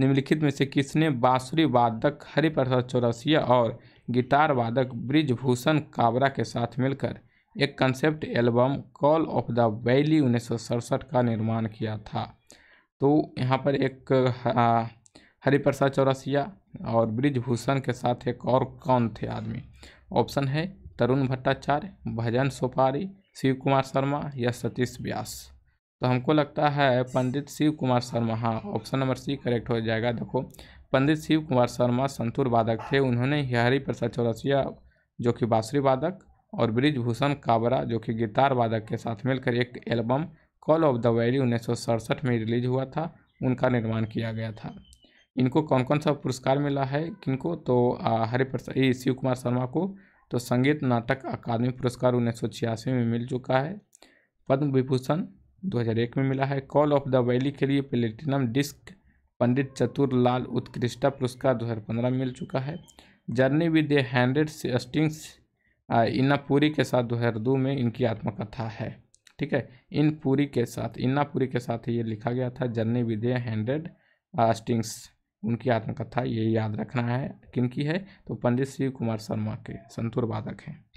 निम्नलिखित में से किसने बाँसुरी वादक हरिप्रसाद चौरसिया और गिटार वादक ब्रिजभूषण काबरा के साथ मिलकर एक concept album call of the valley उन्नीस का निर्माण किया था तो यहाँ पर एक हरिप्रसाद चौरसिया और ब्रिजभूषण के साथ एक और कौन थे आदमी ऑप्शन है तरुण भट्टाचार्य भजन सोपारी शिव कुमार शर्मा या सतीश व्यास तो हमको लगता है पंडित शिव कुमार शर्मा हाँ ऑप्शन नंबर सी करेक्ट हो जाएगा देखो पंडित शिव कुमार शर्मा संतूर वादक थे उन्होंने हिहारी प्रसाद चौरसिया जो कि बाँसुरी वादक और ब्रिजभूषण काबरा जो कि गिटार वादक के साथ मिलकर एक album call of the valley उन्नीस में रिलीज हुआ था उनका निर्माण किया गया था इनको कौन कौन सा पुरस्कार मिला है किनको तो हरिप्रसाद शिव कुमार शर्मा को तो संगीत नाटक अकादमी पुरस्कार उन्नीस में मिल चुका है पद्म विभूषण 2001 में मिला है कॉल ऑफ द वैली के लिए प्लेटिनम डिस्क पंडित चतुर लाल उत्कृष्टा पुरस्कार 2015 में मिल चुका है journey with a hundred strings इन्नापुरी के साथ 2002 में इनकी आत्मकथा है ठीक है इन पुरी के साथ इन्नापुरी के साथ ये लिखा गया था journey with a hundred strings उनकी आत्मकथा ये याद रखना है किनकी है तो पंडित शिव कुमार शर्मा के संतुर वादक हैं